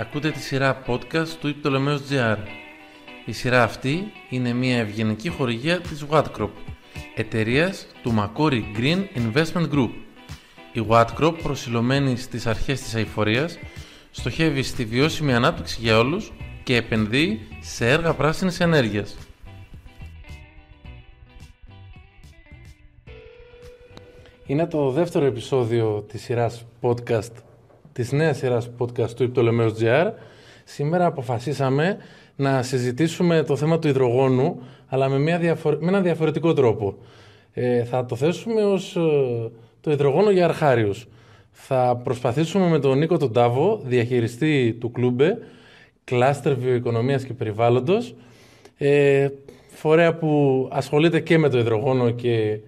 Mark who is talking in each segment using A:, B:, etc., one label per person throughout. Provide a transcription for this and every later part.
A: Ακούτε τη σειρά podcast του Ιπτολεμέως GR. Η σειρά αυτή είναι μια ευγενική χορηγία της Wattcrop, εταιρείας του Macquarie Green Investment Group. Η Wattcrop, προσιλωμένη στις αρχές της αηφορίας, στοχεύει στη βιώσιμη ανάπτυξη για όλους και επενδύει σε έργα πράσινης ενέργειας. Είναι το δεύτερο επεισόδιο της σειράς podcast, της νέας σειράς podcast του Ιπτολεμέως GR. Σήμερα αποφασίσαμε να συζητήσουμε το θέμα του υδρογόνου, αλλά με, μια διαφορε... διαφορετικό τρόπο. Ε, θα το θέσουμε ως ε, το υδρογόνο για αρχάριους. Θα προσπαθήσουμε με τον Νίκο τον Τάβο, διαχειριστή του κλούμπε, κλάστερ βιοοικονομίας και περιβάλλοντος, ε, φορέα που ασχολείται και με το υδρογόνο και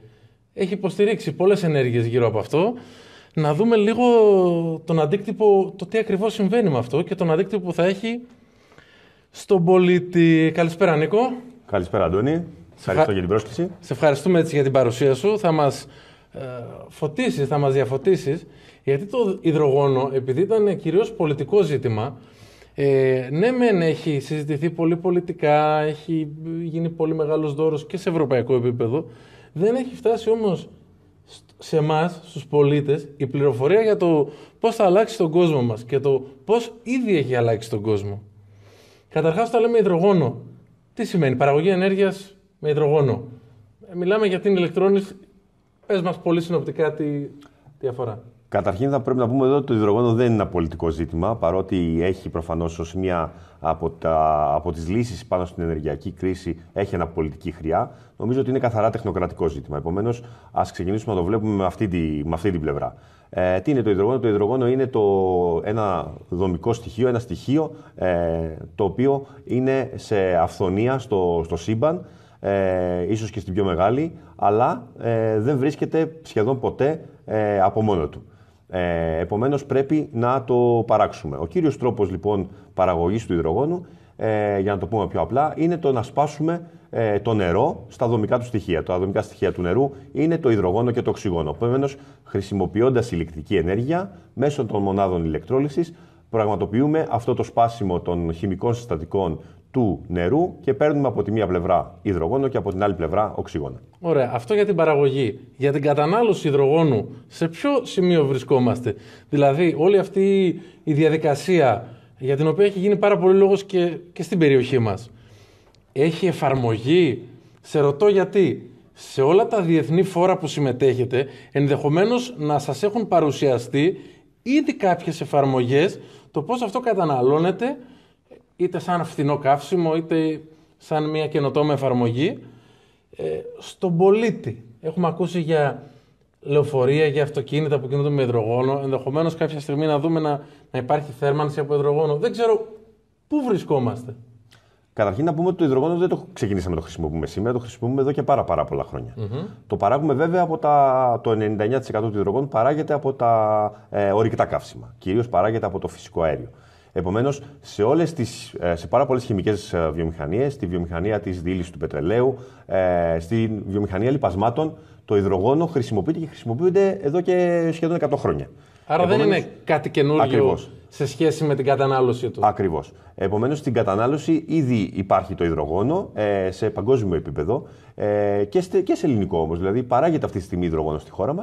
A: έχει υποστηρίξει πολλές ενέργειες γύρω από αυτό, να δούμε λίγο τον αντίκτυπο, το τι ακριβώς συμβαίνει με αυτό και τον αντίκτυπο που θα έχει στον πολίτη. Καλησπέρα Νίκο.
B: Καλησπέρα Αντώνη. Σε ευχαριστώ για την πρόσκληση.
A: Σε ευχαριστούμε έτσι για την παρουσία σου. Θα μας ε, φωτίσεις, θα μας διαφωτίσεις. Γιατί το υδρογόνο, επειδή ήταν κυρίως πολιτικό ζήτημα, ε, ναι, μεν έχει συζητηθεί πολύ πολιτικά, έχει γίνει πολύ μεγάλος δώρος και σε ευρωπαϊκό επίπεδο. Δεν έχει φτάσει όμως σε εμάς, στους πολίτες, η πληροφορία για το πώς θα αλλάξει τον κόσμο μας και το πώς ήδη έχει αλλάξει τον κόσμο. Καταρχάς, όταν λέμε υδρογόνο, τι σημαίνει παραγωγή ενέργειας με υδρογόνο. Ε, μιλάμε για την ηλεκτρόνηση. Πες μας πολύ συνοπτικά τι αφορά.
B: Καταρχήν θα πρέπει να πούμε εδώ ότι το υδρογόνο δεν είναι ένα πολιτικό ζήτημα, παρότι έχει προφανώς ως μια από, τα, από τις λύσεις πάνω στην ενεργειακή κρίση έχει ένα πολιτική χρειά. Νομίζω ότι είναι καθαρά τεχνοκρατικό ζήτημα. Επομένως, ας ξεκινήσουμε να το βλέπουμε με αυτή, τη, με αυτή την πλευρά. Ε, τι είναι το υδρογόνο. Το υδρογόνο είναι το, ένα δομικό στοιχείο, ένα στοιχείο ε, το οποίο είναι σε αυθονία στο, στο σύμπαν, ε, ίσως και στην πιο μεγάλη, αλλά ε, δεν βρίσκεται σχεδόν ποτέ ε, από μόνο του. Ε, Επομένως, πρέπει να το παράξουμε. Ο κύριος τρόπος λοιπόν παραγωγής του υδρογόνου, ε, για να το πούμε πιο απλά, είναι το να σπάσουμε ε, το νερό στα δομικά του στοιχεία. Τα δομικά στοιχεία του νερού είναι το υδρογόνο και το οξυγόνο. Επομένως, χρησιμοποιώντας ηλεκτρική ενέργεια μέσω των μονάδων ηλεκτρόληση, πραγματοποιούμε αυτό το σπάσιμο των χημικών συστατικών του νερού και παίρνουμε από τη μία πλευρά υδρογόνο και από την άλλη πλευρά οξυγόνο.
A: Ωραία. Αυτό για την παραγωγή. Για την κατανάλωση υδρογόνου, σε ποιο σημείο βρισκόμαστε. Δηλαδή, όλη αυτή η διαδικασία για την οποία έχει γίνει πάρα πολύ λόγος και, και στην περιοχή μας, έχει εφαρμογή. Σε ρωτώ γιατί σε όλα τα διεθνή φόρα που συμμετέχετε, ενδεχομένως να σας έχουν παρουσιαστεί ήδη κάποιες εφαρμογές το πώς αυτό καταναλώνεται είτε σαν φθηνό καύσιμο, είτε σαν μια καινοτόμη εφαρμογή, ε, στον πολίτη. Έχουμε ακούσει για λεωφορεία, για αυτοκίνητα που κινούνται με υδρογόνο. Ενδεχομένως κάποια στιγμή να δούμε να, υπάρχει θέρμανση από υδρογόνο. Δεν ξέρω πού βρισκόμαστε.
B: Καταρχήν να πούμε ότι το υδρογόνο δεν το ξεκινήσαμε να το χρησιμοποιούμε σήμερα, το χρησιμοποιούμε εδώ και πάρα, πάρα πολλά Το παράγουμε βέβαια από τα. Το 99% του υδρογόνου παράγεται από τα ε, ορυκτά καύσιμα. Κυρίως παράγεται από το φυσικό αέριο. Επομένως, σε, ε, σε πάρα πολλές χημικές ε, βιομηχανίες, στη βιομηχανία της δίληση του πετρελαίου, ε, στη βιομηχανία λιπασμάτων, το υδρογόνο χρησιμοποιείται και χρησιμοποιούνται εδώ και σχεδόν 100 χρόνια.
A: Άρα δεν είναι κάτι καινούριο σε σχέση με την κατανάλωση τους. Ακριβώς. Επομένως, στην κατανάλωση
B: ήδη υπάρχει το υδρογόνο σε παγκόσμιο επίπεδο και σε ελληνικό όμως. Δηλαδή, παράγεται αυτή τη στιγμή υδρογόνο στη χώρα μας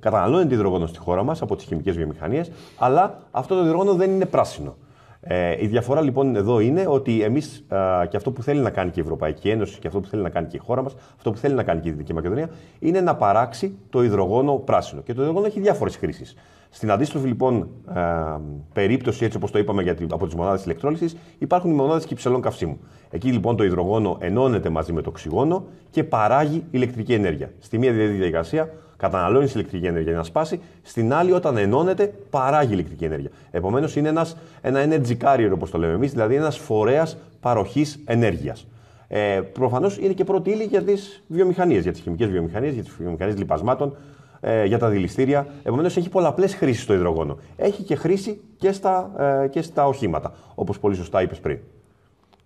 B: καταναλώνει υδρογόνο στη χώρα μας από τις χημικές βιομηχανίες, αλλά αυτό το υδρογόνο δεν είναι πράσινο. Ε, η διαφορά λοιπόν εδώ είναι ότι εμείς και αυτό που θέλει να κάνει και η Ευρωπαϊκή Ένωση και αυτό που θέλει να κάνει και η χώρα μας, αυτό που θέλει να κάνει και η Δυτική Μακεδονία, είναι να παράξει το υδρογόνο πράσινο. Και το υδρογόνο έχει διάφορες χρήσεις. Στην αντίστροφη λοιπόν ε, περίπτωση, έτσι όπως το είπαμε για, από τις μονάδες ηλεκτρόλησης, υπάρχουν οι μονάδες κυψελών καυσίμου. Εκεί λοιπόν το υδρογόνο ενώνεται μαζί με το οξυγόνο και παράγει ηλεκτρική ενέργεια. Στη μία διαδικασία καταναλώνεις ηλεκτρική ενέργεια για να σπάσει, στην άλλη όταν ενώνεται παράγει ηλεκτρική ενέργεια. Επομένως είναι ένας, ένα energy carrier όπως το λέμε εμείς, δηλαδή ένας φορέας παροχής ενέργειας. Ε, Προφανώς είναι και πρώτη ύλη για τις βιομηχανίες, για τις χημικές βιομηχανίες, για τις βιομηχανίες λιπασμάτων, ε, για τα δηληστήρια. Επομένως έχει πολλαπλέ χρήσει το υδρογόνο. Έχει και χρήση και στα, ε, και στα οχήματα, όπως πολύ σωστά είπες πριν.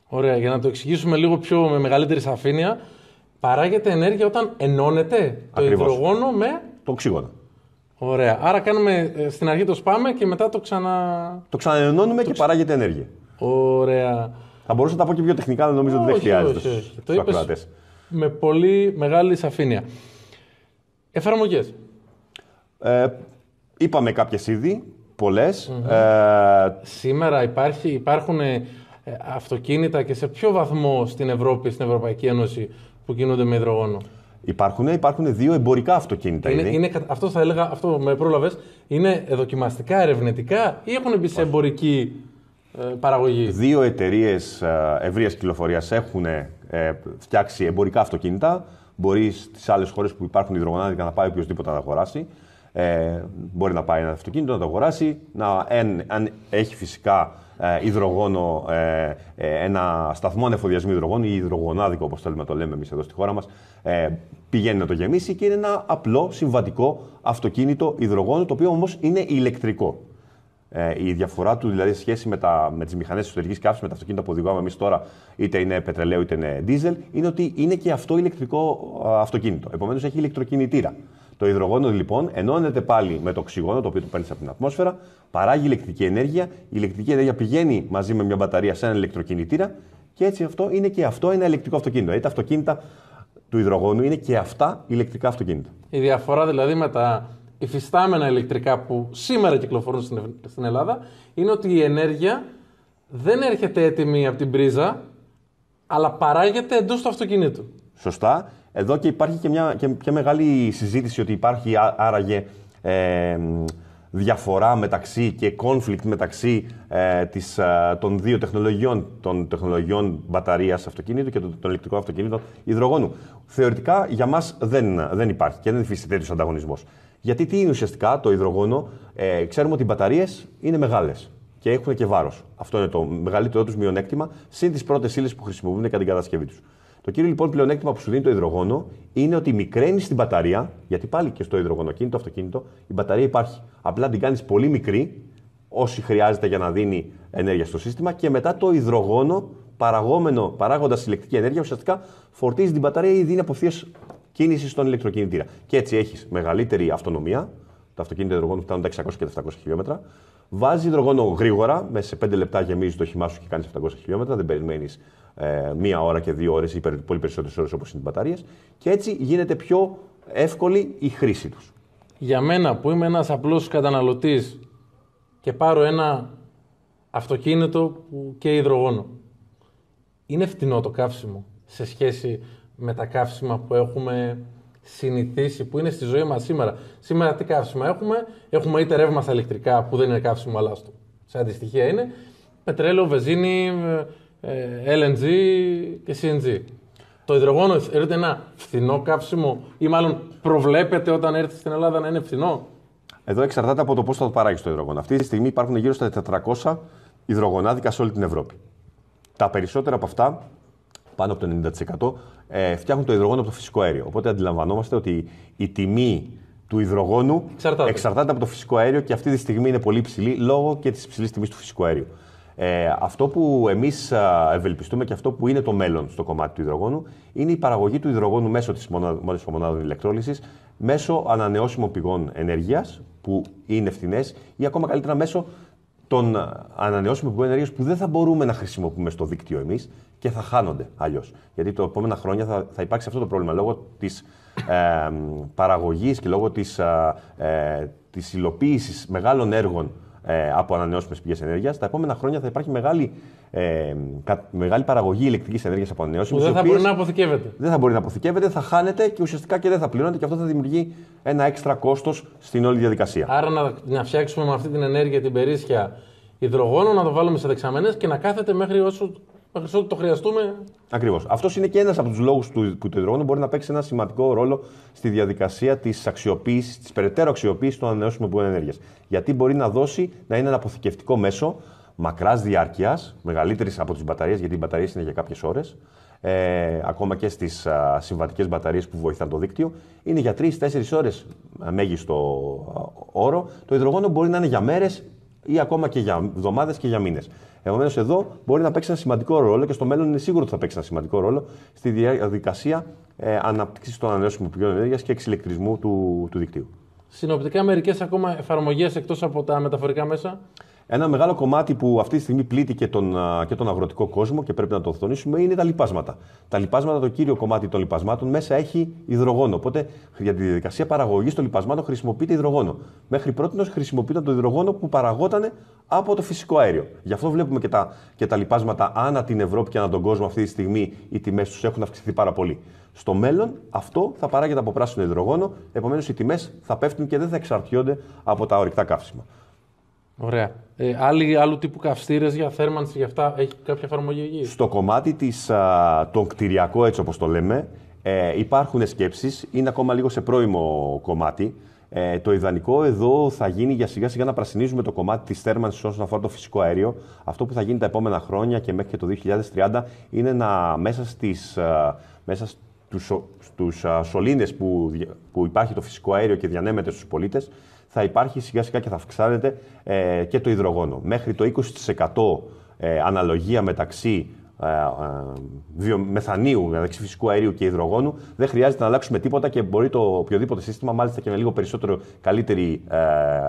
A: Ωραία, για να το εξηγήσουμε λίγο πιο με μεγαλύτερη σαφήνεια, παράγεται ενέργεια όταν ενώνεται το υδρογόνο με. Το οξύγονο. Ωραία. Άρα κάνουμε ε, στην αρχή το σπάμε και μετά το ξανα.
B: Το ξαναενώνουμε και παράγεται ενέργεια. Ωραία. Θα μπορούσα να τα πω και πιο τεχνικά, αλλά νομίζω ότι δεν χρειάζεται. το είπες
A: με πολύ μεγάλη σαφήνεια. Εφαρμογές. Ε, είπαμε κάποιες ήδη, Ε, Σήμερα υπάρχει, υπάρχουν ε, αυτοκίνητα και σε ποιο βαθμό στην Ευρώπη, στην Ευρωπαϊκή Ένωση που κινούνται με υδρογόνο. Υπάρχουν,
B: δύο εμπορικά αυτοκίνητα. Είναι, είναι,
A: αυτό θα έλεγα, αυτό με πρόλαβες, είναι δοκιμαστικά, ερευνητικά ή έχουν μπει σε εμπορική ε, παραγωγή.
B: Δύο εταιρείες ε, ευρείας κυκλοφορίας έχουν ε, φτιάξει εμπορικά αυτοκίνητα. Μπορείς στις άλλες χώρες που υπάρχουν υδρογονάδικα να πάει οποιοδήποτε να αγοράσει. Ε, μπορεί να πάει ένα αυτοκίνητο, να το αγοράσει, να, αν έχει φυσικά ε, υδρογόνο, ε, ε, ένα σταθμό ανεφοδιασμού υδρογόνου ή υδρογονάδικο, όπως θέλουμε να το λέμε εμείς εδώ στη χώρα μας, πηγαίνει να το γεμίσει και είναι ένα απλό συμβατικό αυτοκίνητο υδρογόνο, το οποίο όμως είναι ηλεκτρικό. η διαφορά του δηλαδή σε σχέση με, τα, με τις μηχανές εσωτερικής καύση, με τα αυτοκίνητα που οδηγούμε εμείς τώρα, είτε είναι πετρελαίο είτε είναι δίζελ, είναι ότι είναι και αυτό ηλεκτρικό αυτοκίνητο. Επομένως έχει ηλεκτροκινητήρα. Το υδρογόνο λοιπόν ενώνεται πάλι με το οξυγόνο, το οποίο το παίρνεις από την ατμόσφαιρα, παράγει ηλεκτρική ενέργεια. Η ηλεκτρική ενέργεια πηγαίνει μαζί με μια μπαταρία σε ένα ηλεκτροκινητήρα και έτσι αυτό είναι και αυτό ένα ηλεκτρικό αυτοκίνητο. Δηλαδή τα αυτοκίνητα του υδρογόνου είναι και αυτά ηλεκτρικά αυτοκίνητα.
A: Η διαφορά δηλαδή με τα υφιστάμενα ηλεκτρικά που σήμερα κυκλοφορούν στην Ελλάδα είναι ότι η ενέργεια δεν έρχεται έτοιμη από την πρίζα, αλλά παράγεται εντός του αυτοκινήτου.
B: Σωστά. Εδώ και υπάρχει και μια και, και μεγάλη συζήτηση ότι υπάρχει άραγε ε, διαφορά μεταξύ και conflict μεταξύ ε, της, ε, των δύο τεχνολογιών, των τεχνολογιών μπαταρίας αυτοκινήτου και των, ηλεκτρικών αυτοκινήτων υδρογόνου. Θεωρητικά για μας δεν, δεν υπάρχει και δεν υφίσταται τέτοιος ανταγωνισμός. Γιατί τι είναι ουσιαστικά το υδρογόνο, ε, ξέρουμε ότι οι μπαταρίες είναι μεγάλες και έχουν και βάρος. Αυτό είναι το μεγαλύτερό τους μειονέκτημα, συν τις πρώτες ύλες που χρησιμοποιούν κατά την κατασκευή τους. Το κύριο λοιπόν πλεονέκτημα που σου δίνει το υδρογόνο είναι ότι μικραίνεις την μπαταρία, γιατί πάλι και στο υδρογονοκίνητο, αυτοκίνητο, η μπαταρία υπάρχει. Απλά την κάνεις πολύ μικρή, όση χρειάζεται για να δίνει ενέργεια στο σύστημα και μετά το υδρογόνο παραγόμενο, παράγοντας ηλεκτρική ενέργεια, ουσιαστικά φορτίζει την μπαταρία ή δίνει απευθείας κίνηση στον ηλεκτροκινητήρα. Και έτσι έχεις μεγαλύτερη αυτονομία. Τα αυτοκίνητα υδρογόνου φτάνουν τα 600 και τα 700 χιλιόμετρα. Βάζεις υδρογόνο γρήγορα, μέσα σε 5 λεπτά γεμίζεις το χυμά σου και κάνεις 700 χιλιόμετρα, δεν περιμένεις ε, μία ώρα και δύο ώρες ή πολύ περισσότερες ώρες όπως είναι οι μπαταρίες και έτσι γίνεται πιο εύκολη η χρήση τους.
A: Για μένα που είμαι ένας απλός καταναλωτής και πάρω ένα αυτοκίνητο που και υδρογόνο, είναι φτηνό το καύσιμο σε σχέση με τα καύσιμα που έχουμε συνηθίσει, που είναι στη ζωή μας σήμερα. Σήμερα τι καύσιμα έχουμε, έχουμε είτε ρεύμα στα ηλεκτρικά που δεν είναι καύσιμο αλλά στο, σε αντιστοιχεία είναι, πετρέλαιο, βενζίνη, ε, ε, LNG και CNG. Το υδρογόνο θεωρείται ένα φθηνό καύσιμο ή μάλλον προβλέπεται όταν έρθει στην Ελλάδα να είναι φθηνό.
B: Εδώ εξαρτάται από το πώς θα το παράγεις το υδρογόνο. Αυτή τη στιγμή υπάρχουν γύρω στα 400 υδρογονάδικα σε όλη την Ευρώπη. Τα περισσότερα από αυτά, πάνω από το 90%, ε, φτιάχνουν το υδρογόνο από το φυσικό αέριο. Οπότε αντιλαμβανόμαστε ότι η τιμή του υδρογόνου εξαρτάται. από το φυσικό αέριο και αυτή τη στιγμή είναι πολύ ψηλή λόγω και της υψηλή τιμής του φυσικού αέριου. Ε, αυτό που εμείς ευελπιστούμε και αυτό που είναι το μέλλον στο κομμάτι του υδρογόνου είναι η παραγωγή του υδρογόνου μέσω της μονάδων ηλεκτρόλησης, μέσω ανανεώσιμων πηγών ενέργειας που είναι φθηνές ή ακόμα καλύτερα μέσω των ανανεώσιμων πηγών ενέργειας που δεν θα μπορούμε να χρησιμοποιούμε στο δίκτυο εμείς και θα χάνονται αλλιώς. Γιατί τα επόμενα χρόνια θα, θα υπάρξει αυτό το πρόβλημα λόγω της ε, παραγωγής και λόγω της ε, υλοποίησης μεγάλων έργων ε, από ανανεώσιμες πηγές ενέργειας. Τα επόμενα χρόνια θα υπάρχει μεγάλη, ε, μεγάλη παραγωγή ηλεκτρικής ενέργειας από ανανεώσιμες. Δεν θα μπορεί να
A: αποθηκεύεται.
B: Δεν θα μπορεί να αποθηκεύεται, θα χάνεται και ουσιαστικά και δεν θα πληρώνεται και αυτό θα δημιουργεί ένα έξτρα κόστος στην όλη διαδικασία.
A: Άρα να, φτιάξουμε με αυτή την ενέργεια την περίσχεια υδρογόνο, να το βάλουμε σε δεξαμενές και να κάθεται μέχρι όσο μέχρι το χρειαστούμε.
B: Ακριβώς. Αυτός είναι και ένας από τους λόγους του λόγου που το υδρογόνο μπορεί να παίξει ένα σημαντικό ρόλο στη διαδικασία της αξιοποίησης, της περαιτέρω αξιοποίησης των ανανεώσιμων πηγών ενέργειας. Γιατί μπορεί να δώσει, να είναι ένα αποθηκευτικό μέσο μακράς διάρκειας, μεγαλύτερης από τις μπαταρίες, γιατί οι μπαταρίες είναι για κάποιες ώρες, ε, ακόμα και στις συμβατικές μπαταρίες που βοηθάνε το δίκτυο, είναι για 3-4 ώρες ε, μέγιστο ε, όρο. Το υδρογόνο μπορεί να είναι για μέρες ή ακόμα και για εβδομάδες και για μήνες. Επομένως, εδώ μπορεί να παίξει ένα σημαντικό ρόλο και στο μέλλον είναι σίγουρο ότι θα παίξει ένα σημαντικό ρόλο στη διαδικασία ε, αναπτύξη των ανανεώσιμων πηγών ενέργειας και εξηλεκτρισμού του, του δικτύου.
A: Συνοπτικά, μερικές ακόμα εφαρμογές εκτός από τα μεταφορικά μέσα.
B: Ένα μεγάλο κομμάτι που αυτή τη στιγμή πλήττει και τον, και τον αγροτικό κόσμο και πρέπει να το τονίσουμε είναι τα λοιπάσματα. Τα λοιπάσματα, το κύριο κομμάτι των λοιπασμάτων, μέσα έχει υδρογόνο. Οπότε για τη διαδικασία παραγωγής των λοιπασμάτων χρησιμοποιείται υδρογόνο. Μέχρι πρώτη χρησιμοποιείται το υδρογόνο που παραγόταν από το φυσικό αέριο. Γι' αυτό βλέπουμε και τα, και τα λοιπάσματα ανά την Ευρώπη και ανά τον κόσμο αυτή τη στιγμή οι τιμές τους έχουν αυξηθεί πάρα πολύ. Στο μέλλον αυτό θα παράγεται από πράσινο υδρογόνο, επομένως οι τιμές θα πέφτουν και δεν θα εξαρτιόνται από τα ορυκτά καύσιμα.
A: Ωραία. Ε, άλλοι, άλλου τύπου καυστήρες για θέρμανση, για αυτά, έχει κάποια εφαρμογή εκεί. Στο
B: κομμάτι της, α, το κτηριακό, έτσι όπως το λέμε, ε, υπάρχουν σκέψεις. Είναι ακόμα λίγο σε πρώιμο κομμάτι. Ε, το ιδανικό εδώ θα γίνει για σιγά σιγά να πρασινίζουμε το κομμάτι της θέρμανσης όσον αφορά το φυσικό αέριο. Αυτό που θα γίνει τα επόμενα χρόνια και μέχρι και το 2030 είναι να μέσα, στις, μέσα στους, σωλήνες που, που υπάρχει το φυσικό αέριο και διανέμεται στους πολίτες, θα υπάρχει σιγά σιγά και θα αυξάνεται ε, και το υδρογόνο. Μέχρι το 20% ε, αναλογία μεταξύ ε, ε, μεθανίου, μεταξύ φυσικού αερίου και υδρογόνου, δεν χρειάζεται να αλλάξουμε τίποτα και μπορεί το οποιοδήποτε σύστημα, μάλιστα και με λίγο περισσότερο καλύτερη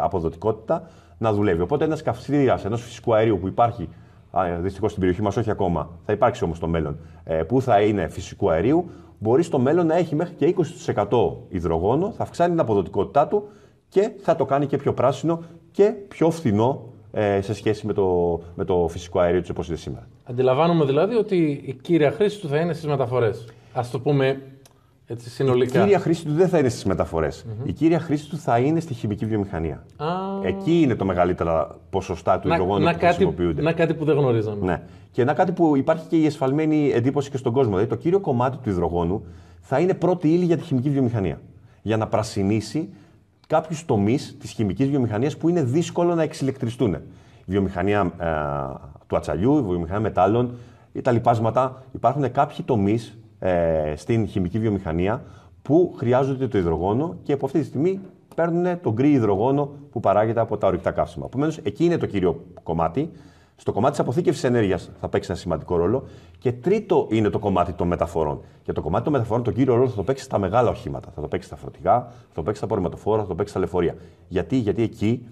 B: αποδοτικότητα, να δουλεύει. Οπότε ένας καυστήρα ενός φυσικού αερίου που υπάρχει δυστυχώς στην περιοχή μας, όχι ακόμα, θα υπάρξει όμως στο μέλλον, που θα είναι φυσικού αερίου, μπορεί στο μέλλον να έχει μέχρι και 20% υδρογόνο, θα αυξάνει την αποδοτικότητά του και θα το κάνει και πιο πράσινο και πιο φθηνό ε, σε σχέση με το, με το φυσικό αέριο του όπως είναι σήμερα.
A: Αντιλαμβάνομαι δηλαδή ότι η κύρια χρήση του θα είναι στις μεταφορές. Ας το πούμε έτσι συνολικά. Η κύρια χρήση
B: του δεν θα είναι στις μεταφορες Η κύρια χρήση του θα είναι στη χημική βιομηχανία. Ah. Εκεί είναι το μεγαλύτερα ποσοστά του υδρογόνου που κάτι, χρησιμοποιούνται. Να
A: κάτι που δεν γνωρίζαμε.
B: Ναι. Και να κάτι που υπάρχει και η εσφαλμένη εντύπωση και στον κόσμο. Δηλαδή το κύριο κομμάτι του υδρογόνου θα είναι πρώτη ύλη για τη χημική βιομηχανία. Για να πρασινίσει κάποιους τομείς της χημικής βιομηχανίας που είναι δύσκολο να εξηλεκτριστούν. Η βιομηχανία ε, του ατσαλιού, η βιομηχανία μετάλλων τα λοιπάσματα. Υπάρχουν κάποιοι τομείς ε, στην χημική βιομηχανία που χρειάζονται το υδρογόνο και από αυτή τη στιγμή παίρνουν τον γκρι υδρογόνο που παράγεται από τα ορυκτά καύσιμα. Επομένως, εκεί είναι το κύριο κομμάτι. Στο κομμάτι της αποθήκευσης ενέργειας θα παίξει ένα σημαντικό ρόλο. Και τρίτο είναι το κομμάτι των μεταφορών. Και το κομμάτι των μεταφορών, τον κύριο ρόλο θα το παίξει στα μεγάλα οχήματα. Θα το παίξει στα φορτηγά, θα το παίξει στα πορευματοφόρα, θα το παίξει στα λεωφορεία. Γιατί, γιατί εκεί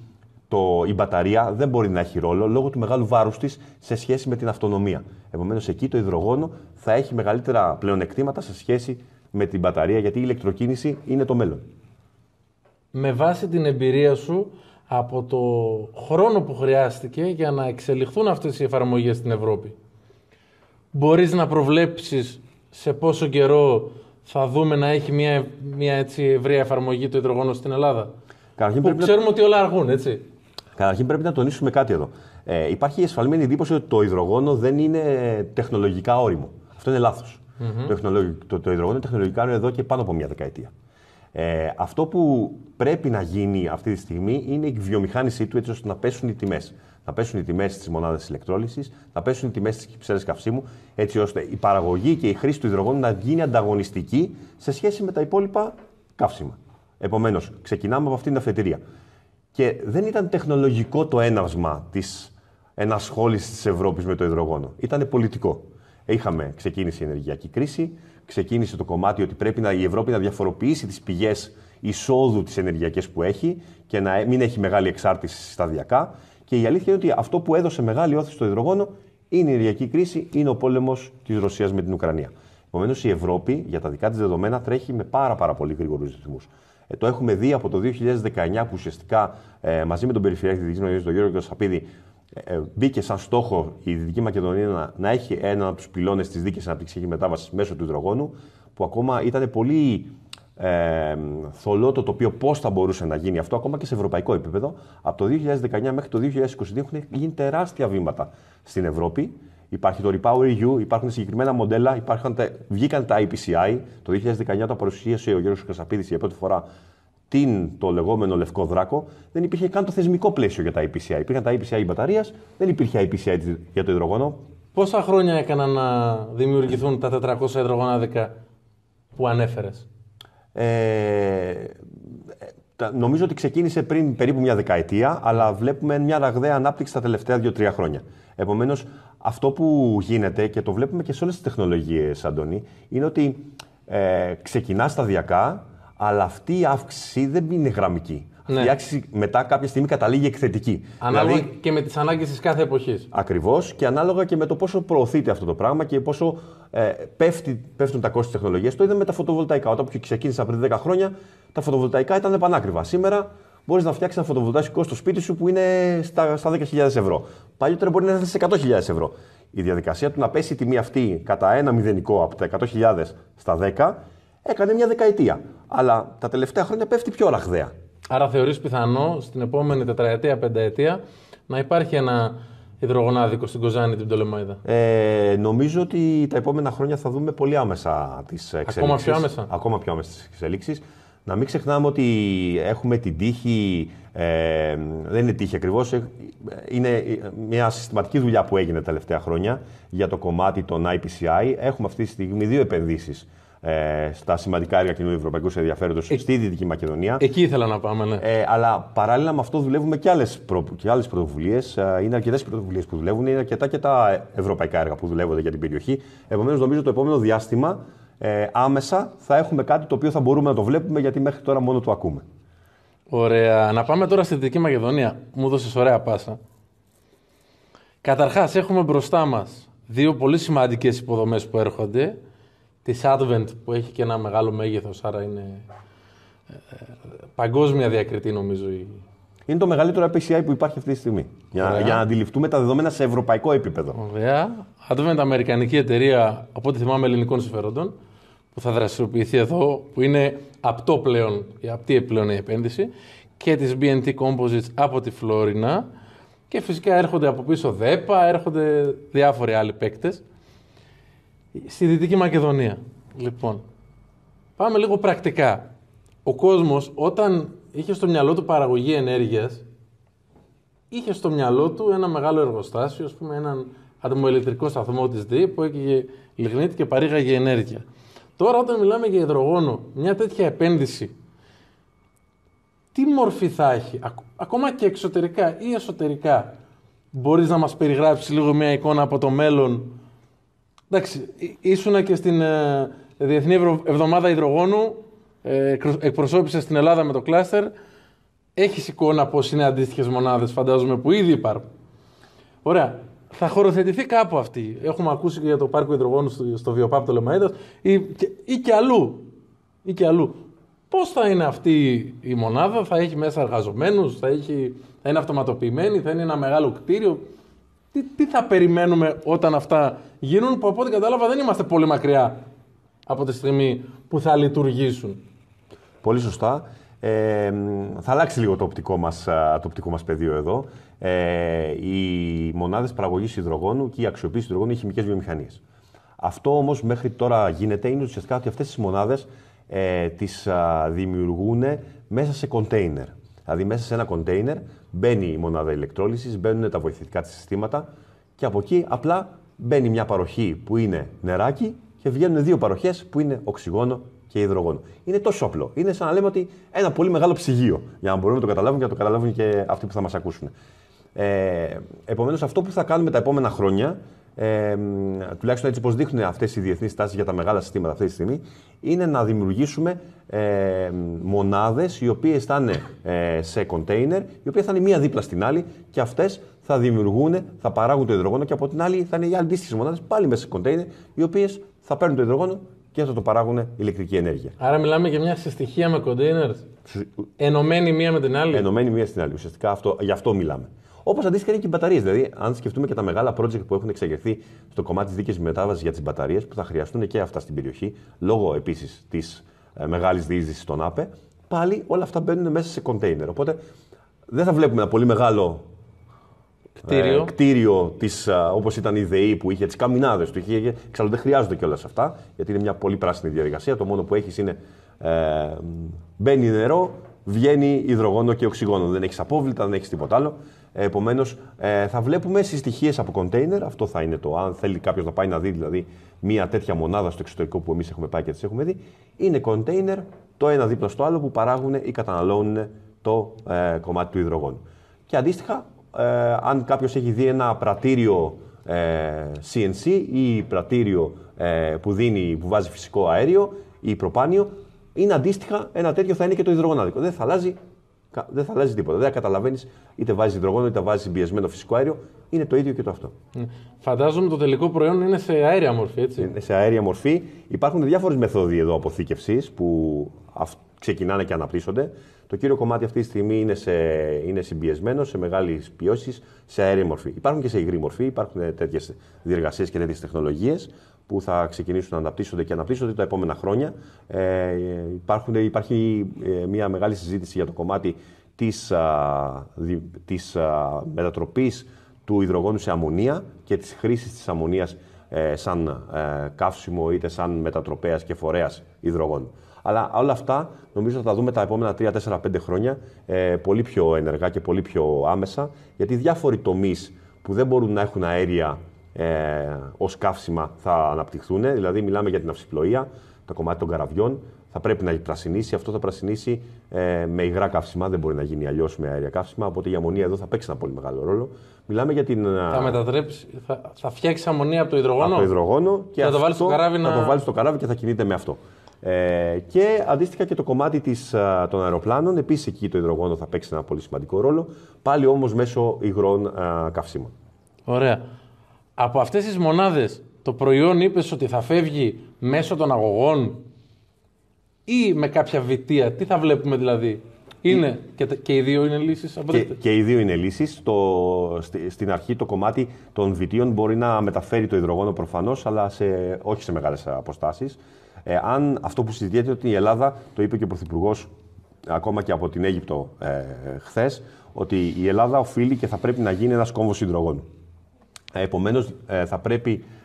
B: το, η μπαταρία δεν μπορεί να έχει ρόλο λόγω του μεγάλου βάρους της σε σχέση με την αυτονομία. Επομένως, εκεί το υδρογόνο θα έχει μεγαλύτερα πλεονεκτήματα σε σχέση με την μπαταρία, γιατί η ηλεκτροκίνηση είναι το μέλλον.
A: Με βάση την εμπειρία σου, από το χρόνο που χρειάστηκε για να εξελιχθούν αυτές οι εφαρμογές στην Ευρώπη. Μπορείς να προβλέψεις σε πόσο καιρό θα δούμε να έχει μια, μια έτσι ευρεία εφαρμογή το υδρογόνο στην Ελλάδα. Καταρχήν που ξέρουμε ότι όλα αργούν, έτσι.
B: Καταρχήν πρέπει να τονίσουμε κάτι εδώ. Ε, υπάρχει η εσφαλμένη εντύπωση ότι το υδρογόνο δεν είναι τεχνολογικά όριμο. Αυτό είναι Το, υδρογόνο είναι τεχνολογικά όριμο εδώ και πάνω από μια δεκαετία. Ε, αυτό που πρέπει να γίνει αυτή τη στιγμή είναι η βιομηχάνησή του έτσι ώστε να πέσουν οι τιμές. Να πέσουν οι τιμές τη μονάδα ηλεκτρόλησης, να πέσουν οι τιμές τη κυψέλα καυσίμου, έτσι ώστε η παραγωγή και η χρήση του υδρογόνου να γίνει ανταγωνιστική σε σχέση με τα υπόλοιπα καύσιμα. Επομένως, ξεκινάμε από αυτήν την αφετηρία. Και δεν ήταν τεχνολογικό το έναυσμα της ενασχόλησης της Ευρώπης με το υδρογόνο. Ήταν πολιτικό. Είχαμε ξεκίνησε η ενεργειακή κρίση, ξεκίνησε το κομμάτι ότι πρέπει να, η Ευρώπη να διαφοροποιήσει τις πηγές εισόδου τις ενεργειακές που έχει και να ε, μην έχει μεγάλη εξάρτηση σταδιακά. Και η αλήθεια είναι ότι αυτό που έδωσε μεγάλη όθηση στο υδρογόνο είναι η ενεργειακή κρίση, είναι ο πόλεμος της Ρωσίας με την Ουκρανία. Επομένως, η Ευρώπη για τα δικά της δεδομένα τρέχει με πάρα, πάρα πολύ γρήγορους ρυθμούς. Ε, το έχουμε δει από το 2019 που ουσιαστικά ε, μαζί με τον Περιφερειακή Διευθυντή, τον Γιώργο Σαπίδη, ε, ε, μπήκε σαν στόχο η Δυτική Μακεδονία να, έχει ένα από τους πυλώνες της δίκαιη αναπτυξιακής μετάβασης μέσω του υδρογόνου, που ακόμα ήταν πολύ ε, θολό το τοπίο πώς θα μπορούσε να γίνει αυτό, ακόμα και σε ευρωπαϊκό επίπεδο. Από το 2019 μέχρι το 2022 έχουν γίνει τεράστια βήματα στην Ευρώπη. Υπάρχει το Repower EU, ε υπάρχουν συγκεκριμένα μοντέλα, υπάρχουν βγήκαν τα IPCI. Το 2019 τα παρουσίασε ο Γιώργο Κασαπίδης για πρώτη φορά την, το λεγόμενο λευκό δράκο, δεν υπήρχε καν το θεσμικό πλαίσιο για τα IPCI. Υπήρχαν τα IPCI μπαταρίας, δεν υπήρχε IPCI για το υδρογόνο.
A: Πόσα χρόνια έκαναν να δημιουργηθούν τα 400 υδρογονάδικα που ανέφερες.
B: Ε, νομίζω ότι ξεκίνησε πριν περίπου μια δεκαετία, αλλά βλέπουμε μια ραγδαία ανάπτυξη τα τελευταία 2-3 χρόνια. Επομένως, αυτό που γίνεται και το βλέπουμε και σε όλες τις τεχνολογίες, Αντώνη, είναι ότι ε, ξεκινά σταδιακά, αλλά αυτή η αύξηση δεν είναι γραμμική. Ναι. Η αύξηση μετά κάποια στιγμή καταλήγει εκθετική. Ανάλογα δηλαδή,
A: και με τις ανάγκες της κάθε εποχής.
B: Ακριβώς και ανάλογα και με το πόσο προωθείται αυτό το πράγμα και πόσο ε, πέφτει, πέφτουν τα κόστη τη τεχνολογίας. Το είδαμε με τα φωτοβολταϊκά. Όταν ξεκίνησα πριν 10 χρόνια, τα φωτοβολταϊκά ήταν επανάκριβα. Σήμερα μπορείς να φτιάξεις ένα φωτοβολταϊκό στο σπίτι σου που είναι στα, στα 10.000 ευρώ. Παλιότερα μπορεί να είναι σε 100.000 ευρώ. Η διαδικασία του να πέσει η τιμή αυτή κατά ένα μηδενικό από τα 100.000 στα 10 Έκανε μια δεκαετία. Αλλά τα τελευταία χρόνια πέφτει πιο ραχδαία.
A: Άρα θεωρείς πιθανό στην επόμενη τετραετία, πενταετία να υπάρχει ένα υδρογονάδικο στην Κοζάνη την Πτολεμαϊδα.
B: Ε, νομίζω ότι τα επόμενα χρόνια θα δούμε πολύ άμεσα τις εξελίξει. Ακόμα πιο άμεσα. Ακόμα πιο άμεσα τις εξελίξεις. Να μην ξεχνάμε ότι έχουμε την τύχη. Ε, δεν είναι τύχη ακριβώς. Είναι ε, μια συστηματική δουλειά που έγινε τα τελευταία χρόνια για το κομμάτι των IPCI. Έχουμε αυτή τη στιγμή δύο επενδύσεις ε, στα σημαντικά έργα κοινού ευρωπαϊκούς ενδιαφέροντος ε, στη Δυτική Μακεδονία. Εκεί ήθελα να πάμε, ναι. Ε, αλλά παράλληλα με αυτό δουλεύουμε και άλλες προ... πρωτοβουλίες. Ε, είναι αρκετές οι πρωτοβουλίες που δουλεύουν, είναι αρκετά και τα ευρωπαϊκά έργα που δουλεύονται για την περιοχή. Επομένως, νομίζω το επόμενο διάστημα ε, άμεσα θα έχουμε κάτι το οποίο θα μπορούμε να το βλέπουμε, γιατί μέχρι τώρα μόνο το ακούμε.
A: Ωραία. Να πάμε τώρα στη Δυτική Μακεδονία. Μου δώσες ωραία πάσα. Καταρχάς, έχουμε μπροστά μας δύο πολύ σημαντικές υποδομές που έρχονται της Advent που έχει και ένα μεγάλο μέγεθος, άρα είναι ε, ε, παγκόσμια διακριτή νομίζω η, είναι το μεγαλύτερο
B: PCI που υπάρχει αυτή τη στιγμή. Για, για να αντιληφθούμε τα δεδομένα σε ευρωπαϊκό επίπεδο.
A: Ωραία. Advent, Αμερικανική εταιρεία, από ό,τι θυμάμαι, ελληνικών συμφερόντων, που θα δραστηριοποιηθεί εδώ, που είναι απτό πλέον, απτή πλέον η επένδυση, και της BNT Composites από τη Φλόρινα. Και φυσικά έρχονται από πίσω ΔΕΠΑ, έρχονται διάφοροι άλλοι παίκτες στη Δυτική Μακεδονία. Λοιπόν, πάμε λίγο πρακτικά. Ο κόσμος όταν είχε στο μυαλό του παραγωγή ενέργειας, είχε στο μυαλό του ένα μεγάλο εργοστάσιο, ας πούμε έναν ατμοελεκτρικό σταθμό της ΔΕΗ που έκαιγε λιγνίτη και παρήγαγε ενέργεια. Τώρα όταν μιλάμε για υδρογόνο, μια τέτοια επένδυση, τι μορφή θα έχει, ακόμα και εξωτερικά ή εσωτερικά, μπορείς να μας περιγράψεις λίγο μια εικόνα από το μέλλον Εντάξει, ήσουνα και στην ε, Διεθνή Εβδομάδα Υδρογόνου, ε, εκπροσώπησε στην Ελλάδα με το κλάστερ. Έχεις εικόνα πώς είναι αντίστοιχες μονάδες φαντάζομαι, που ήδη υπάρχουν. Ωραία. Θα χωροθετηθεί κάπου αυτή. Έχουμε ακούσει και για το πάρκο υδρογόνου στο, στο Βιοπάπ το η και και αλλου η και αλλου πω θα έχει μέσα εργαζομένους, θα, εχει μεσα αυτοματοποιημένο, θα θα είναι ένα μεγάλο κτίριο. Τι, θα περιμένουμε όταν αυτά γίνουν, που από ό,τι κατάλαβα δεν είμαστε πολύ μακριά από τη στιγμή που θα λειτουργήσουν.
B: Πολύ σωστά. Ε, θα αλλάξει λίγο το οπτικό μας, το οπτικό μας πεδίο εδώ. Ε, οι μονάδες παραγωγής υδρογόνου και η αξιοποίηση υδρογόνου είναι χημικές βιομηχανίες. Αυτό όμως μέχρι τώρα γίνεται είναι ουσιαστικά ότι αυτές τις μονάδες ε, τις δημιουργούν μέσα σε κοντέινερ. Δηλαδή, μέσα σε ένα κοντέινερ μπαίνει η μονάδα ηλεκτρόλυση, μπαίνουν τα βοηθητικά της συστήματα και από εκεί απλά μπαίνει μια παροχή που είναι νεράκι και βγαίνουν δύο παροχές που είναι οξυγόνο και υδρογόνο. Είναι τόσο απλό. Είναι σαν να λέμε ότι ένα πολύ μεγάλο ψυγείο για να μπορούμε να το καταλάβουμε και να το καταλάβουν και αυτοί που θα μας ακούσουν. Ε, Επομένως, αυτό που θα κάνουμε τα επόμενα χρόνια τουλάχιστον έτσι όπω δείχνουν αυτές οι διεθνείς τάσει για τα μεγάλα συστήματα αυτή τη στιγμή, είναι να δημιουργήσουμε ε, μονάδες οι οποίες θα είναι ε, σε κοντέινερ, οι οποίε θα είναι μία δίπλα στην άλλη και αυτές θα δημιουργούν, θα παράγουν το υδρογόνο και από την άλλη θα είναι οι αντίστοιχες μονάδες πάλι μέσα σε κοντέινερ, οι οποίες θα παίρνουν το υδρογόνο και θα το παράγουν ηλεκτρική
A: ενέργεια. Άρα, μιλάμε για μια συστοιχία με
B: κοντέινερ. Ενωμένη μία με την άλλη. Ενωμένη μία στην άλλη. Ουσιαστικά αυτό, γι' αυτό μιλάμε. Όπως αντίστοιχα είναι και οι μπαταρίες. Δηλαδή, αν σκεφτούμε και τα μεγάλα project που έχουν εξεγερθεί στο κομμάτι της δίκαιης μετάβασης για τις μπαταρίες, που θα χρειαστούν και αυτά στην περιοχή, λόγω επίσης της ε, μεγάλης διείσδυσης των ΑΠΕ, πάλι όλα αυτά μπαίνουν μέσα σε κοντέινερ. Οπότε δεν θα βλέπουμε ένα πολύ μεγάλο κτίριο, ε, κτίριο της, όπως ήταν η ΔΕΗ που είχε τις καμινάδες του. Είχε, δεν χρειάζονται και όλα αυτά, γιατί είναι μια πολύ πράσινη διαδικασία. Το μόνο που έχεις είναι ε, μπαίνει νερό, βγαίνει υδρογόνο και οξυγόνο. Δεν έχεις απόβλητα, δεν έχεις τίποτα άλλο. Ε, Επομένως, ε, θα βλέπουμε συστοιχίες από κοντέινερ. Αυτό θα είναι το. Αν θέλει κάποιος να πάει να δει δηλαδή μια τέτοια μονάδα στο εξωτερικό που εμείς έχουμε πάει και τις έχουμε δει, είναι κοντέινερ το ένα δίπλα στο άλλο που παράγουν ή καταναλώνουν το ε, κομμάτι του υδρογόνου. Και αντίστοιχα, ε, αν κάποιος έχει δει ένα πρατήριο CNC ε, ή πρατήριο ε, που, δίνει, που βάζει φυσικό αέριο ή προπάνιο, είναι αντίστοιχα ένα τέτοιο θα είναι και το υδρογονάδικο. Δεν θα αλλάζει, δεν θα αλλάζει τίποτα. Δεν θα καταλαβαίνεις είτε βάζεις υδρογόνο είτε βάζεις συμπιεσμένο φυσικό αέριο. Είναι το ίδιο και το αυτό.
A: Ναι. Φαντάζομαι το τελικό προϊόν είναι σε αέρια μορφή, έτσι. Είναι
B: σε αέρια μορφή. Υπάρχουν διάφορες μεθόδοι εδώ αποθήκευσης που ξεκινάνε και αναπτύσσονται. Το κύριο κομμάτι αυτή τη στιγμή είναι, σε, είναι συμπιεσμένο σε μεγάλες ποιώσεις, σε αέρια μορφή. Υπάρχουν και σε υγρή μορφή, υπάρχουν τέτοιες διεργασίες και τέτοιες τεχνολογίες που θα ξεκινήσουν να αναπτύσσονται και αναπτύσσονται τα επόμενα χρόνια. Ε, υπάρχουν, υπάρχει ε, μια μεγάλη συζήτηση για το κομμάτι της, μετατροπή μετατροπής του υδρογόνου σε αμμονία και της χρήσης της αμμονίας ε, σαν ε, καύσιμο είτε σαν μετατροπέας και φορέας υδρογόνου. Αλλά όλα αυτά νομίζω θα τα δούμε τα επόμενα 3, 4, 5 χρόνια ε, πολύ πιο ενεργά και πολύ πιο άμεσα. Γιατί διάφοροι τομείς που δεν μπορούν να έχουν αέρια ε, ως καύσιμα θα αναπτυχθούν. Δηλαδή, μιλάμε για την αυσιπλοεία, το κομμάτι των καραβιών. Θα πρέπει να πρασινίσει. Αυτό θα πρασινίσει ε, με υγρά καύσιμα. Δεν μπορεί να γίνει αλλιώς με αέρια καύσιμα. Οπότε η αμμονία εδώ θα παίξει ένα πολύ μεγάλο ρόλο. Μιλάμε για την. Θα
A: μετατρέψει, θα, θα φτιάξει αμμονία από το υδρογόνο. Από το
B: υδρογόνο και θα το βάλεις στο Να... το βάλεις στο καράβι και θα κινείται με αυτό. Ε, και αντίστοιχα και το κομμάτι της, των αεροπλάνων, επίσης εκεί το υδρογόνο θα παίξει ένα πολύ σημαντικό ρόλο, πάλι όμως μέσω υγρών καυσίμων.
A: Ωραία. Από αυτές τις μονάδες το προϊόν είπες ότι θα φεύγει μέσω των αγωγών ή με κάποια βιτία, τι θα βλέπουμε δηλαδή. Είναι και, και οι δύο είναι λύσεις. Και, και
B: οι δύο είναι λύσεις. στη, στην αρχή το κομμάτι των βιτίων μπορεί να μεταφέρει το υδρογόνο προφανώς, αλλά σε, όχι σε μεγάλες αποστάσεις αν αυτό που συζητιέται ότι η Ελλάδα, το είπε και ο Πρωθυπουργός ε, ακόμα και από την Αίγυπτο ε, χθες, ότι η Ελλάδα οφείλει και θα πρέπει να γίνει ένας κόμβος συντρογών. Ε, Επομένως, ε, θα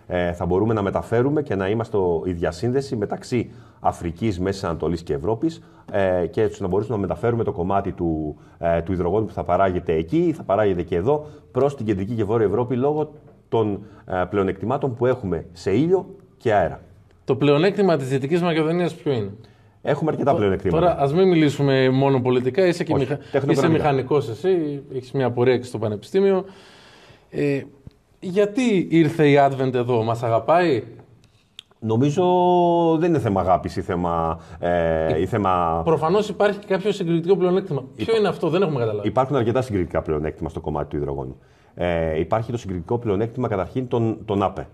B: ε, θα μπορούμε να μεταφέρουμε και να είμαστε η διασύνδεση μεταξύ Αφρικής, Μέσης Ανατολής και Ευρώπης ε, και έτσι να μπορούμε να μεταφέρουμε το κομμάτι του, ε, του υδρογόνου που θα παράγεται εκεί, θα παράγεται και εδώ, προς την κεντρική και βόρεια Ευρώπη λόγω των πλεονεκτημάτων που έχουμε σε ήλιο
A: και αέρα. Το πλεονέκτημα της Δυτικής Μακεδονίας ποιο είναι. Έχουμε αρκετά πλεονεκτήματα. Τώρα, ας μην μιλήσουμε μόνο πολιτικά. Είσαι, και μηχα... μηχανικός εσύ, έχεις μια πορεία και στο πανεπιστήμιο. Ε, γιατί ήρθε η Advent εδώ, μας αγαπάει.
B: Νομίζω δεν είναι θέμα αγάπης ή θέμα. Ε, ε θέμα...
A: Προφανώς υπάρχει κάποιο συγκριτικό πλεονέκτημα. Υπά... Ποιο είναι αυτό, δεν έχουμε καταλάβει.
B: Υπάρχουν αρκετά συγκριτικά πλεονέκτημα στο κομμάτι του υδρογόνου. Ε, υπάρχει το συγκριτικό πλεονέκτημα καταρχήν τον των ΑΠΕ.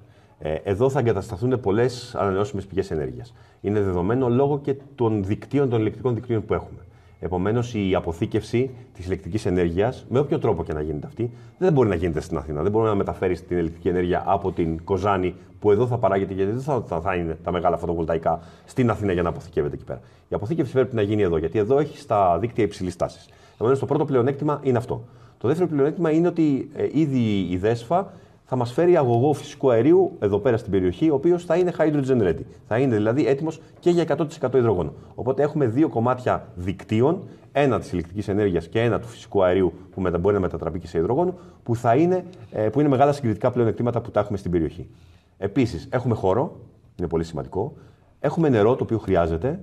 B: Ε, εδώ θα εγκατασταθούν πολλές ανανεώσιμες πηγές ενέργειας. Είναι δεδομένο λόγω και των δικτύων, των ηλεκτρικών δικτύων που έχουμε. Επομένως, η αποθήκευση της ηλεκτρικής ενέργειας, με όποιο τρόπο και να γίνεται αυτή, δεν μπορεί να γίνεται στην Αθήνα. Δεν μπορεί να μεταφέρει την ηλεκτρική ενέργεια από την Κοζάνη, που εδώ θα παράγεται, γιατί δεν θα, θα, θα είναι τα μεγάλα φωτοβολταϊκά στην Αθήνα για να αποθηκεύεται εκεί πέρα. Η αποθήκευση πρέπει να γίνει εδώ, γιατί εδώ έχει στα δίκτυα υψηλής τάσης. Επομένως, το πρώτο πλεονέκτημα είναι αυτό. Το δεύτερο πλεονέκτημα είναι ότι ε, ήδη η ΔΕΣΦΑ θα μας φέρει αγωγό φυσικού αερίου εδώ πέρα στην περιοχή, ο οποίος θα είναι hydrogen ready. Θα είναι δηλαδή έτοιμος και για 100% υδρογόνο. Οπότε έχουμε δύο κομμάτια δικτύων, ένα της ηλεκτρικής ενέργειας και ένα του φυσικού αερίου που μετα, μπορεί να μετατραπεί και σε υδρογόνο, που, θα είναι, ε, που είναι μεγάλα συγκριτικά πλεονεκτήματα που τα έχουμε στην περιοχή. Επίσης, έχουμε χώρο, είναι πολύ σημαντικό. Έχουμε νερό το οποίο χρειάζεται,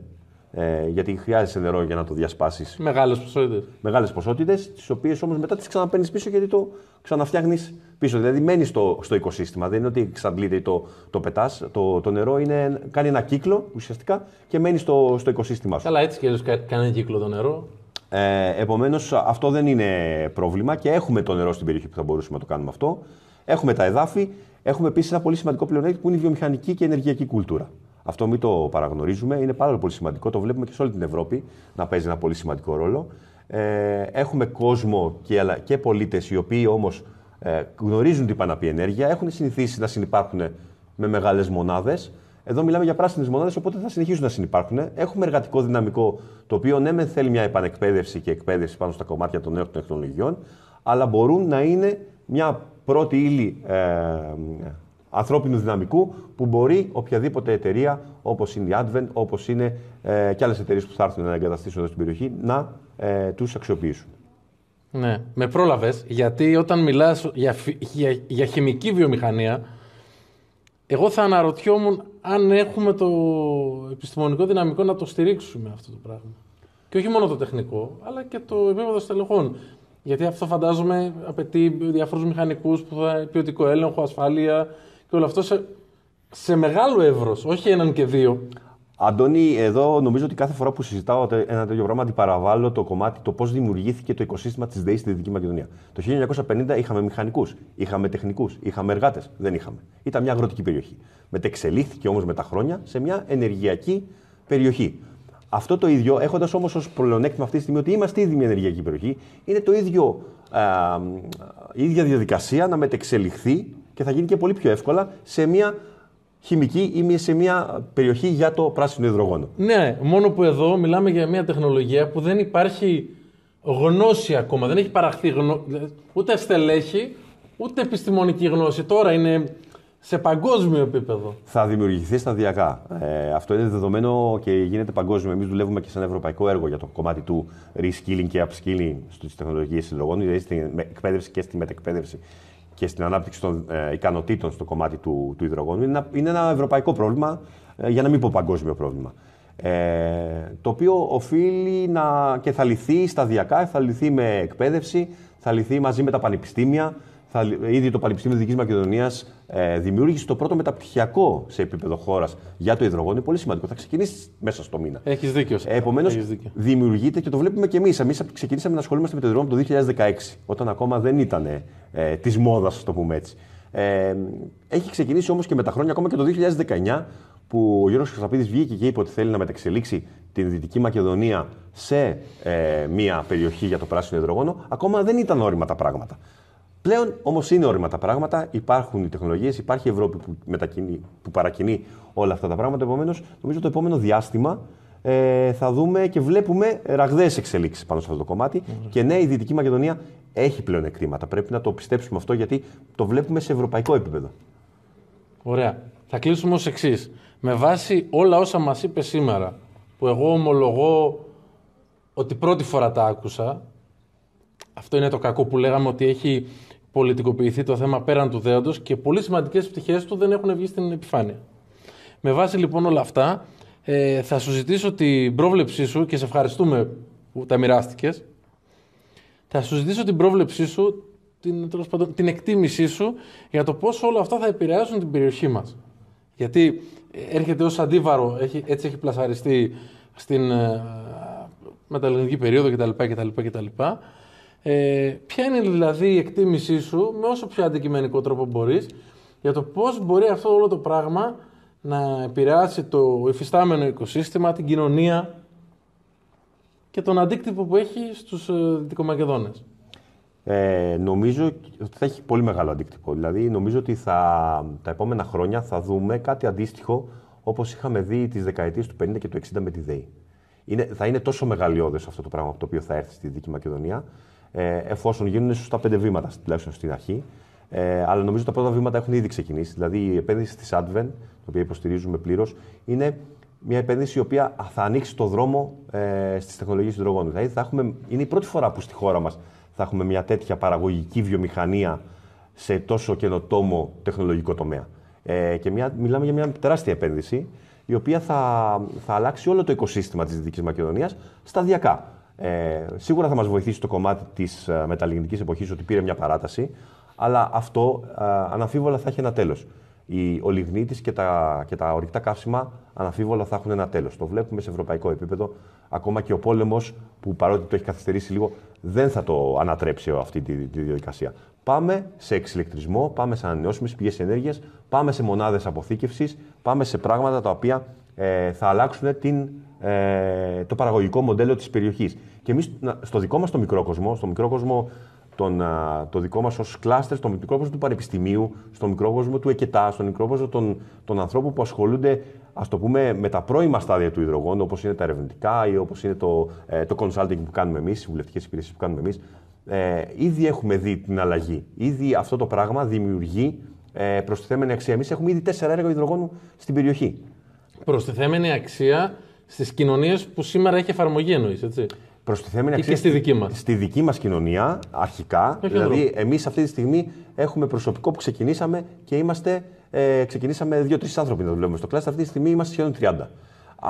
B: ε, γιατί χρειάζεσαι νερό για να το διασπάσεις.
A: Μεγάλες ποσότητες.
B: Μεγάλες ποσότητες, τις οποίες όμως μετά τις ξαναπαίνεις πίσω γιατί το ξαναφτιάχνεις πίσω. Δηλαδή μένεις στο, στο οικοσύστημα. Δεν είναι ότι ξαντλείται ή το, το πετάς. Το, το νερό είναι, κάνει ένα κύκλο ουσιαστικά και μένεις στο, στο οικοσύστημά σου.
A: Καλά, έτσι και έτσι κάνει κύκλο το νερό.
B: Ε, Επομένως, αυτό δεν είναι πρόβλημα και έχουμε το νερό στην περιοχή που θα μπορούσαμε να το κάνουμε αυτό. Έχουμε τα εδάφη. Έχουμε επίσης ένα πολύ σημαντικό πλεονέκτημα που είναι η βιομηχανική και ενεργειακή κουλτούρα. Αυτό μην το παραγνωρίζουμε. Είναι πάρα πολύ σημαντικό. Το βλέπουμε και σε όλη την Ευρώπη να παίζει ένα πολύ σημαντικό ρόλο. Ε, έχουμε κόσμο και, και πολίτες οι οποίοι όμως ε, γνωρίζουν την πάνε ενέργεια, έχουν συνηθίσει να συνεπάρχουν με μεγάλες μονάδες. Εδώ μιλάμε για πράσινες μονάδες, οπότε θα συνεχίσουν να συνεπάρχουν. Έχουμε εργατικό δυναμικό, το οποίο ναι, μεν θέλει μια επανεκπαίδευση και εκπαίδευση πάνω στα κομμάτια των νέων τεχνολογιών, αλλά μπορούν να είναι μια πρώτη ύλη ε, ανθρώπινου δυναμικού που μπορεί οποιαδήποτε εταιρεία όπως είναι η Advent, όπως είναι ε, και άλλες εταιρείες που θα έρθουν να εγκαταστήσουν εδώ στην περιοχή να ε, τους αξιοποιήσουν.
A: Ναι, με πρόλαβες, γιατί όταν μιλάς για, χημική βιομηχανία, εγώ θα αναρωτιόμουν αν έχουμε το επιστημονικό δυναμικό να το στηρίξουμε αυτό το πράγμα. Και όχι μόνο το τεχνικό, αλλά και το επίπεδο στελεχών. Γιατί αυτό φαντάζομαι απαιτεί διάφορους μηχανικούς που θα ποιοτικό έλεγχο, ασφάλεια, και όλο αυτό σε, σε μεγάλο εύρος, όχι έναν και δύο. Αντώνη, εδώ νομίζω ότι κάθε φορά που συζητάω ένα
B: τέτοιο πράγμα, αντιπαραβάλλω το κομμάτι το πώς δημιουργήθηκε το οικοσύστημα της ΔΕΗ στη Δυτική Μακεδονία. Το 1950 είχαμε μηχανικούς, είχαμε τεχνικούς, είχαμε εργάτες. Δεν είχαμε. Ήταν μια αγροτική περιοχή. Μετεξελίχθηκε όμως με τα χρόνια σε μια ενεργειακή περιοχή. Αυτό το ίδιο, έχοντας όμως ως πλεονέκτημα αυτή τη στιγμή ότι είμαστε ήδη μια ενεργειακή περιοχή, είναι το ίδιο, ίδια διαδικασία να μετεξελιχθεί και θα γίνει και πολύ πιο εύκολα σε μια χημική ή σε μια περιοχή για το πράσινο υδρογόνο.
A: Ναι, μόνο που εδώ μιλάμε για μια τεχνολογία που δεν υπάρχει γνώση ακόμα, δεν έχει παραχθεί γνω... ούτε στελέχη, ούτε επιστημονική γνώση. Τώρα είναι σε παγκόσμιο επίπεδο.
B: Θα δημιουργηθεί σταδιακά. Ε, αυτό είναι δεδομένο και γίνεται παγκόσμιο. Εμείς δουλεύουμε και σε ένα ευρωπαϊκό έργο για το κομμάτι του reskilling και upskilling στις τεχνολογίες συλλογών, δηλαδή στην εκπαίδευση και στη μετεκπαίδευση και στην ανάπτυξη των ε, ικανοτήτων στο κομμάτι του, του υδρογόνου είναι ένα, είναι ένα ευρωπαϊκό πρόβλημα, ε, για να μην πω παγκόσμιο πρόβλημα. Ε, το οποίο οφείλει να, και θα λυθεί σταδιακά, θα λυθεί με εκπαίδευση, θα λυθεί μαζί με τα πανεπιστήμια, θα, ήδη το Πανεπιστήμιο Δυτικής Μακεδονίας ε, δημιούργησε το πρώτο μεταπτυχιακό σε επίπεδο χώρας για το υδρογόνο. Είναι πολύ σημαντικό. Θα ξεκινήσεις μέσα στο μήνα.
A: Έχεις δίκιο. Ε, Επομένω,
B: δημιουργείται και το βλέπουμε και εμείς. Εμείς ξεκινήσαμε να ασχολούμαστε με το υδρογόνο το 2016, όταν ακόμα δεν ήταν ε, ε της μόδας, ας το πούμε έτσι. Ε, έχει ξεκινήσει όμως και με τα χρόνια, ακόμα και το 2019, που ο Γιώργος Χρυσαπίδης βγήκε και είπε ότι θέλει να μεταξελίξει την Δυτική Μακεδονία σε ε, μια περιοχή για το πράσινο υδρογόνο, ακόμα δεν ήταν όριμα τα πράγματα. Πλέον όμως είναι όρημα τα πράγματα, υπάρχουν οι τεχνολογίες, υπάρχει η Ευρώπη που, μετακινεί, που παρακινεί όλα αυτά τα πράγματα. Επομένως, νομίζω το επόμενο διάστημα ε, θα δούμε και βλέπουμε ραγδαίες εξελίξεις πάνω σε αυτό το κομμάτι. Mm-hmm. Και ναι, η Δυτική Μακεδονία έχει πλέον εκτίματα. Πρέπει να το πιστέψουμε αυτό γιατί το βλέπουμε σε ευρωπαϊκό επίπεδο.
A: Ωραία. Θα κλείσουμε ως εξής. Με βάση όλα όσα μας είπε σήμερα, που εγώ ομολογώ ότι πρώτη φορά τα άκουσα, αυτό είναι το κακό που λέγαμε ότι έχει πολιτικοποιηθεί το θέμα πέραν του δέοντος και πολύ σημαντικές πτυχές του δεν έχουν βγει στην επιφάνεια. Με βάση λοιπόν όλα αυτά, ε, θα σου ζητήσω την πρόβλεψή σου και σε ευχαριστούμε που τα μοιράστηκες. Θα σου ζητήσω την πρόβλεψή σου, την, την εκτίμησή σου για το πώς όλα αυτά θα επηρεάσουν την περιοχή μας. Γιατί ε, έρχεται ως αντίβαρο, έχει, έτσι έχει πλασαριστεί στην ε, ελληνική περίοδο κτλ, κτλ ε, ποια είναι δηλαδή η εκτίμησή σου, με όσο πιο αντικειμενικό τρόπο μπορείς για το πώς μπορεί αυτό όλο το πράγμα να επηρεάσει το υφιστάμενο οικοσύστημα, την κοινωνία και τον αντίκτυπο που έχει στους ε, Δυτικομακεδόνες.
B: Ε, νομίζω ότι θα έχει πολύ μεγάλο αντίκτυπο. Δηλαδή, νομίζω ότι θα, τα επόμενα χρόνια θα δούμε κάτι αντίστοιχο όπως είχαμε δει τις δεκαετίες του 50 και του 60 με τη ΔΕΗ. Είναι, θα είναι τόσο μεγαλειώδες αυτό το πράγμα από το οποίο θα έρθει στη Δυτική Μακεδονία ε, εφόσον γίνουν σωστά πέντε βήματα, τουλάχιστον στην αρχή. Ε, αλλά νομίζω τα πρώτα βήματα έχουν ήδη ξεκινήσει. Δηλαδή η επένδυση της Advent, την οποία υποστηρίζουμε πλήρως, είναι μια επένδυση η οποία θα ανοίξει το δρόμο ε, στις τεχνολογίες υδρογόνου. Δηλαδή θα έχουμε, είναι η πρώτη φορά που στη χώρα μας θα έχουμε μια τέτοια παραγωγική βιομηχανία σε τόσο καινοτόμο τεχνολογικό τομέα. Ε, και μια, μιλάμε για μια τεράστια επένδυση η οποία θα, θα αλλάξει όλο το οικοσύστημα της Δυτικής Μακεδονίας σταδιακά. Ε, σίγουρα θα μας βοηθήσει το κομμάτι της ε, μεταλληνική εποχής ότι πήρε μια παράταση, αλλά αυτό ε, θα έχει ένα τέλος. Ο λιγνίτη και τα, και τα ορυκτά καύσιμα αναφίβολα θα έχουν ένα τέλος. Το βλέπουμε σε ευρωπαϊκό επίπεδο. Ακόμα και ο πόλεμος, που παρότι το έχει καθυστερήσει λίγο, δεν θα το ανατρέψει αυτή τη, τη διαδικασία. Πάμε σε εξηλεκτρισμό, πάμε σε ανανεώσιμες πηγές ενέργειας, πάμε σε μονάδες αποθήκευσης, πάμε σε πράγματα τα οποία ε, θα αλλάξουν την ε, το παραγωγικό μοντέλο της περιοχής. Και εμείς στο δικό μας το μικρό κόσμο, στο μικρό κόσμο τον, το δικό μας ως κλάστερ, στο μικρό κόσμο του πανεπιστημίου, στο μικρό κόσμο του ΕΚΕΤΑ, στο μικρό κόσμο των, των ανθρώπων που ασχολούνται ας το πούμε, με τα πρώιμα στάδια του υδρογόνου, όπως είναι τα ερευνητικά ή όπως είναι το, ε, το consulting που κάνουμε εμείς, οι βουλευτικές υπηρεσίες που κάνουμε εμείς, ε, ήδη έχουμε δει την αλλαγή. Ήδη αυτό το πράγμα δημιουργεί ε, προστιθέμενη αξία. Εμείς έχουμε ήδη τέσσερα έργα υδρογόνου στην περιοχή.
A: Προστιθέμενη αξία στις κοινωνίες που σήμερα έχει εφαρμογή, εννοείς, έτσι.
B: Προστιθέμενη αξία. Και στη δική μας. Στη δική μας κοινωνία, αρχικά. Έχει δηλαδή, εμείς αυτή τη στιγμή έχουμε προσωπικό που ξεκινήσαμε και είμαστε. Ε, ξεκινήσαμε δύο-τρει άνθρωποι να δουλεύουμε στο κλάστερ. Αυτή τη στιγμή είμαστε σχεδόν 30.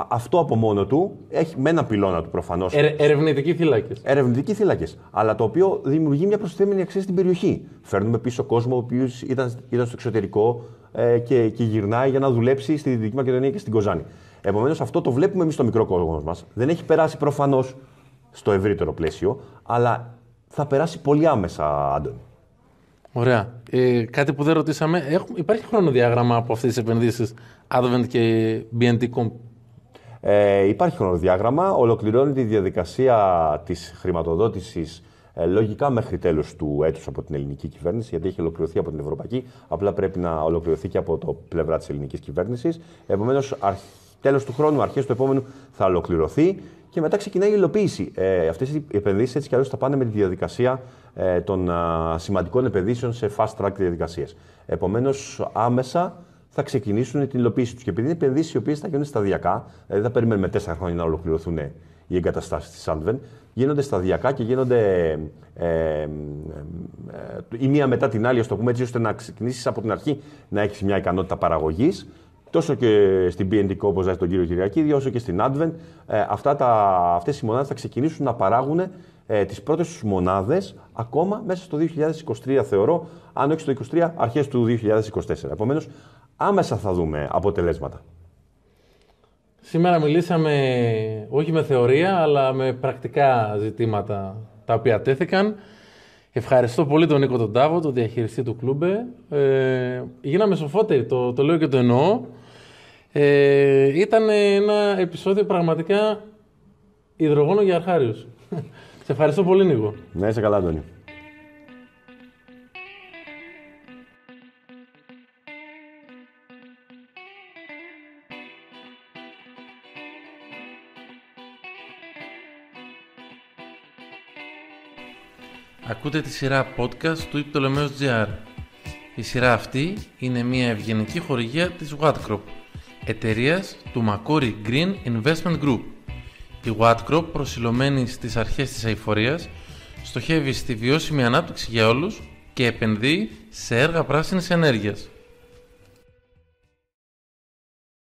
B: αυτό από μόνο του έχει με έναν πυλώνα του προφανώς. Ε, ερευνητικοί θύλακες. Ερευνητικοί θύλακες. Αλλά το οποίο δημιουργεί μια προστιθέμενη αξία στην περιοχή. Φέρνουμε πίσω κόσμο ο οποίος ήταν, ήταν στο εξωτερικό ε, και, και γυρνάει για να δουλέψει στη μα Μακεδονία και στην Κοζάνη. Επομένως, αυτό το βλέπουμε εμείς στο μικρό κόσμος μας. Δεν έχει περάσει προφανώς στο ευρύτερο πλαίσιο, αλλά θα περάσει πολύ άμεσα, Άντων.
A: Ωραία. Ε, κάτι που δεν ρωτήσαμε, έχουμε, υπάρχει χρονοδιάγραμμα από αυτές τις επενδύσεις Advent και BNT.com.
B: Ε, υπάρχει χρονοδιάγραμμα. Ολοκληρώνει τη διαδικασία της χρηματοδότησης ε, λογικά μέχρι τέλος του έτους από την ελληνική κυβέρνηση, γιατί έχει ολοκληρωθεί από την ευρωπαϊκή. Απλά πρέπει να ολοκληρωθεί και από το πλευρά της ελληνικής κυβέρνησης. Επομένως, αρχίζει τέλος του χρόνου, αρχές του επόμενου θα ολοκληρωθεί και μετά ξεκινάει η υλοποίηση. Ε, Αυτές οι επενδύσεις έτσι κι αλλιώς θα πάνε με τη διαδικασία ε, των α, σημαντικών επενδύσεων σε fast track διαδικασίες. Επομένως, άμεσα θα ξεκινήσουν την υλοποίηση τους. Και επειδή είναι επενδύσεις οι οποίες θα γίνονται σταδιακά, δηλαδή θα περιμένουμε τέσσερα χρόνια να ολοκληρωθούν ε, οι εγκαταστάσεις της Σάντβεν, γίνονται σταδιακά και γίνονται ε, ε, ε, η μία μετά την άλλη, ας πούμε έτσι, ώστε να ξεκινήσεις από την αρχή να έχεις μια ικανότητα παραγωγής τόσο και στην BND όπως λέει τον κύριο Κυριακίδη, όσο και στην Advent, ε, αυτά τα, αυτές οι μονάδες θα ξεκινήσουν να παράγουν ε, τις πρώτες τους μονάδες ακόμα μέσα στο 2023 θεωρώ, αν όχι στο 2023, αρχές του 2024. Επομένως, άμεσα θα δούμε αποτελέσματα.
A: Σήμερα μιλήσαμε όχι με θεωρία, αλλά με πρακτικά ζητήματα τα οποία τέθηκαν. Ευχαριστώ πολύ τον Νίκο τον Τάβο, τον διαχειριστή του κλούμπε. Ε, γίναμε σοφότεροι, το, το λέω και το εννοώ. Ε, ήταν ένα επεισόδιο πραγματικά υδρογόνο για αρχάριους. Σε ευχαριστώ πολύ, Νίκο.
B: Να είσαι καλά, Αντώνη.
A: Ακούτε τη σειρά podcast του Ιπτολεμέως GR. Η σειρά αυτή είναι μια ευγενική χορηγία της Wattcrop εταιρείας του Macquarie Green Investment Group. Η Group προσιλωμένη στις αρχές της αηφορίας, στοχεύει στη βιώσιμη ανάπτυξη για όλους και επενδύει σε έργα πράσινης ενέργειας.